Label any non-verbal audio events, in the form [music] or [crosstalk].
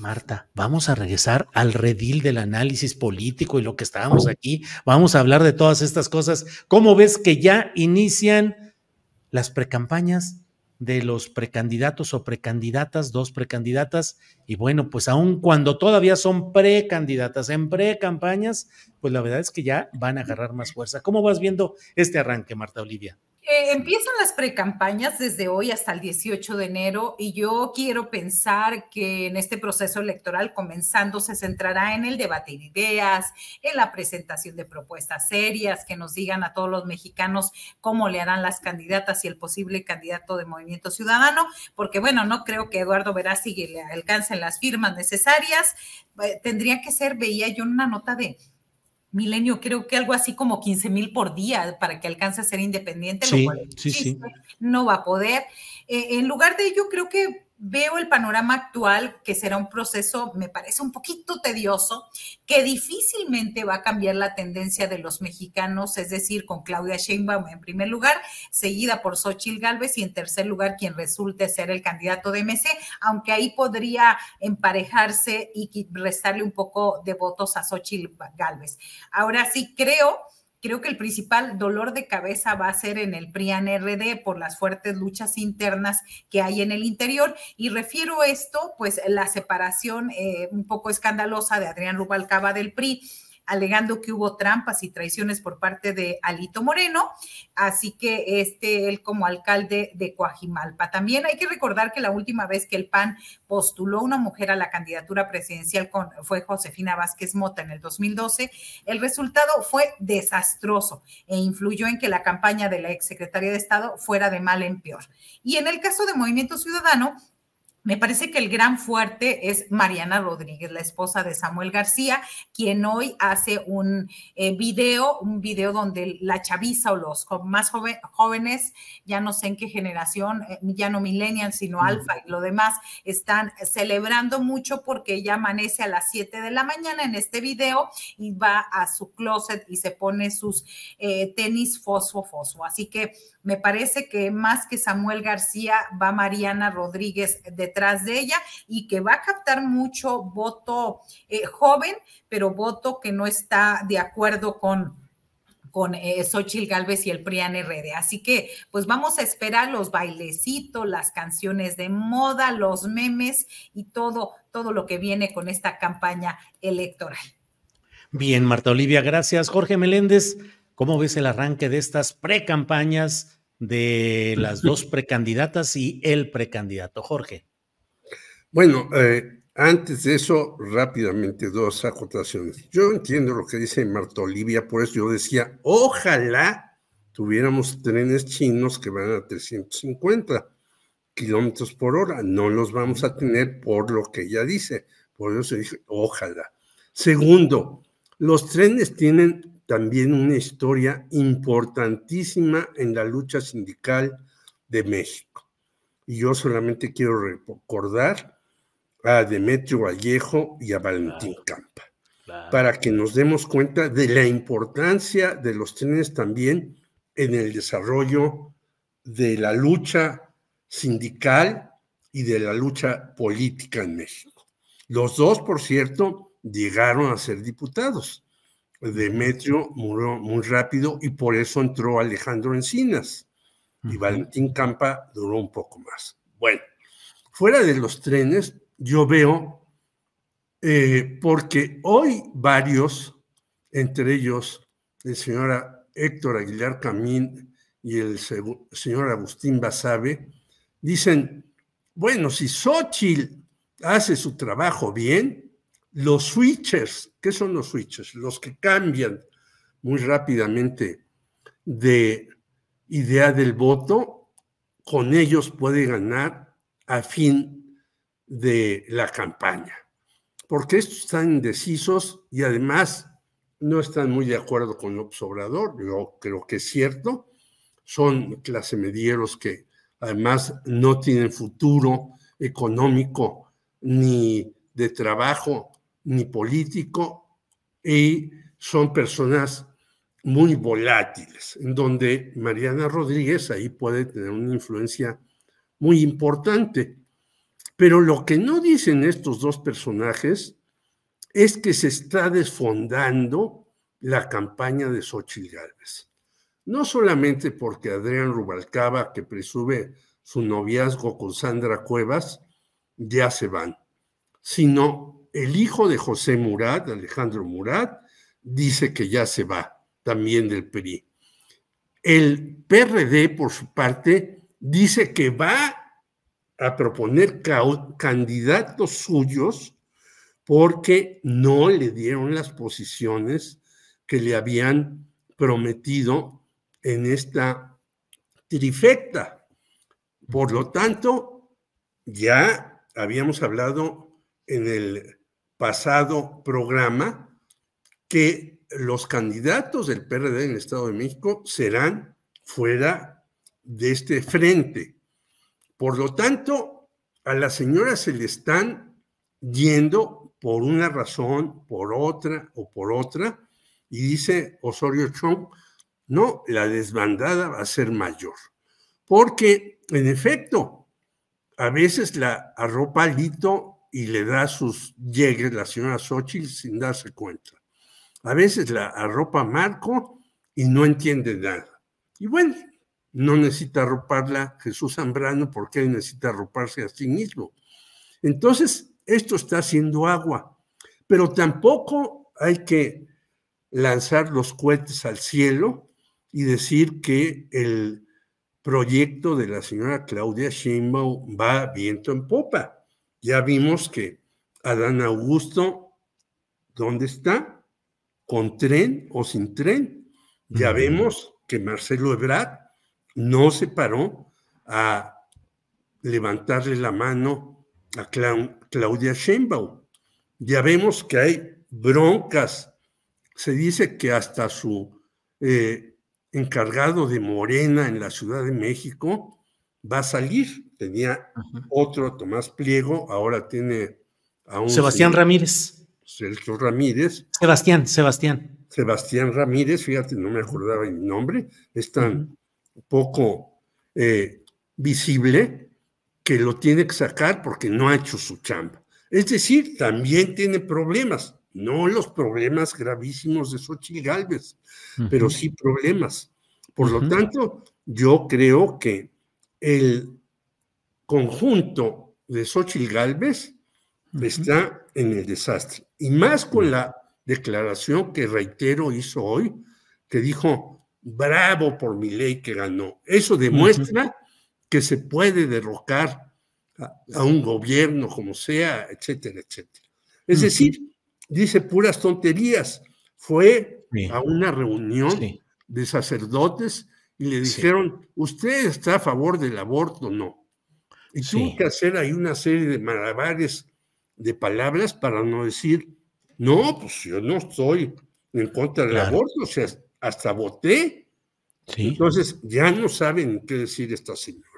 Marta, vamos a regresar al redil del análisis político y lo que estábamos aquí. Vamos a hablar de todas estas cosas. ¿Cómo ves que ya inician las precampañas de los precandidatos o precandidatas, dos precandidatas? Y bueno, pues aun cuando todavía son precandidatas en precampañas, pues la verdad es que ya van a agarrar más fuerza. ¿Cómo vas viendo este arranque, Marta Olivia? empiezan las precampañas desde hoy hasta el 18 de enero y yo quiero pensar que en este proceso electoral comenzando se centrará en el debate de ideas, en la presentación de propuestas serias que nos digan a todos los mexicanos cómo le harán las candidatas y el posible candidato de Movimiento Ciudadano, porque bueno, no creo que Eduardo Verástegui le alcancen las firmas necesarias, eh, tendría que ser, veía yo una nota de Milenio, creo que algo así como 15 mil por día para que alcance a ser independiente, no va a poder. Eh, en lugar de ello, creo que veo el panorama actual, que será un proceso, me parece un poquito tedioso, que difícilmente va a cambiar la tendencia de los mexicanos, es decir, con Claudia Sheinbaum en primer lugar, seguida por Xochitl Gálvez y en tercer lugar quien resulte ser el candidato de MC, aunque ahí podría emparejarse y restarle un poco de votos a Xochitl Gálvez. Ahora sí creo creo que el principal dolor de cabeza va a ser en el PRIAN RD por las fuertes luchas internas que hay en el interior. Y refiero esto, pues, la separación eh, un poco escandalosa de Adrián Rubalcaba del PRI alegando que hubo trampas y traiciones por parte de Alito Moreno, así que este, él como alcalde de Coajimalpa. También hay que recordar que la última vez que el PAN postuló una mujer a la candidatura presidencial fue Josefina Vázquez Mota en el 2012, el resultado fue desastroso e influyó en que la campaña de la exsecretaria de Estado fuera de mal en peor. Y en el caso de Movimiento Ciudadano, me parece que el gran fuerte es Mariana Rodríguez, la esposa de Samuel García, quien hoy hace un eh, video, un video donde la chaviza o los más jóvenes, ya no sé en qué generación, eh, ya no millennials, sino alfa y lo demás, están celebrando mucho porque ella amanece a las 7 de la mañana en este video y va a su closet y se pone sus eh, tenis fosfo-fosfo. Así que me parece que más que Samuel García va Mariana Rodríguez de detrás de ella y que va a captar mucho voto eh, joven, pero voto que no está de acuerdo con con eh, Gálvez y el PRIAN RD. Así que, pues vamos a esperar los bailecitos, las canciones de moda, los memes y todo, todo lo que viene con esta campaña electoral. Bien, Marta Olivia, gracias. Jorge Meléndez, ¿cómo ves el arranque de estas precampañas de las dos [laughs] precandidatas y el precandidato? Jorge. Bueno, eh, antes de eso, rápidamente dos acotaciones. Yo entiendo lo que dice Marta Olivia, por eso yo decía, ojalá tuviéramos trenes chinos que van a 350 kilómetros por hora. No los vamos a tener por lo que ella dice. Por eso dije, ojalá. Segundo, los trenes tienen también una historia importantísima en la lucha sindical de México. Y yo solamente quiero recordar a Demetrio Vallejo y a Valentín Campa, para que nos demos cuenta de la importancia de los trenes también en el desarrollo de la lucha sindical y de la lucha política en México. Los dos, por cierto, llegaron a ser diputados. Demetrio murió muy rápido y por eso entró Alejandro Encinas y Valentín Campa duró un poco más. Bueno, fuera de los trenes, yo veo, eh, porque hoy varios, entre ellos el señor Héctor Aguilar Camín y el señor Agustín Basabe, dicen, bueno, si Xochitl hace su trabajo bien, los switchers, ¿qué son los switchers? Los que cambian muy rápidamente de idea del voto, con ellos puede ganar a fin de la campaña, porque estos están indecisos y además no están muy de acuerdo con López Obrador, yo creo que es cierto, son clase medieros que además no tienen futuro económico ni de trabajo ni político y son personas muy volátiles, en donde Mariana Rodríguez ahí puede tener una influencia muy importante. Pero lo que no dicen estos dos personajes es que se está desfondando la campaña de Xochitl Gálvez. No solamente porque Adrián Rubalcaba, que presume su noviazgo con Sandra Cuevas, ya se van, sino el hijo de José Murat, Alejandro Murat, dice que ya se va, también del PRI. El PRD, por su parte, dice que va a proponer candidatos suyos porque no le dieron las posiciones que le habían prometido en esta trifecta. Por lo tanto, ya habíamos hablado en el pasado programa que los candidatos del PRD en el Estado de México serán fuera de este frente por lo tanto, a las señoras se le están yendo por una razón, por otra o por otra, y dice Osorio Chong, no, la desbandada va a ser mayor, porque en efecto, a veces la arropa Lito y le da sus llegues la señora Xochitl sin darse cuenta. A veces la arropa Marco y no entiende nada. Y bueno, no necesita arroparla Jesús Zambrano porque necesita arroparse a sí mismo. Entonces, esto está haciendo agua, pero tampoco hay que lanzar los cohetes al cielo y decir que el proyecto de la señora Claudia Sheinbaum va viento en popa. Ya vimos que Adán Augusto, ¿dónde está? ¿Con tren o sin tren? Ya vemos que Marcelo Ebrard no se paró a levantarle la mano a Claudia Sheinbaum. Ya vemos que hay broncas. Se dice que hasta su eh, encargado de Morena en la Ciudad de México va a salir. Tenía otro Tomás Pliego, ahora tiene a un... Sebastián Ramírez. Sergio Ramírez. Sebastián, Sebastián. Sebastián Ramírez, fíjate, no me acordaba el nombre, Están poco eh, visible que lo tiene que sacar porque no ha hecho su chamba. Es decir, también tiene problemas, no los problemas gravísimos de Xochitl Galvez, pero sí problemas. Por lo tanto, yo creo que el conjunto de Xochitl Galvez está en el desastre. Y más con la declaración que reitero hizo hoy, que dijo, bravo por mi ley que ganó. Eso demuestra que se puede derrocar a, un gobierno como sea, etcétera, etcétera. Es decir, dice puras tonterías. Fue a una reunión de sacerdotes y le dijeron, ¿usted está a favor del aborto o no? Y tuvo que hacer ahí una serie de malabares de palabras para no decir, no, pues yo no estoy en contra del aborto, o sea, hasta voté. Entonces ya no saben qué decir esta señora.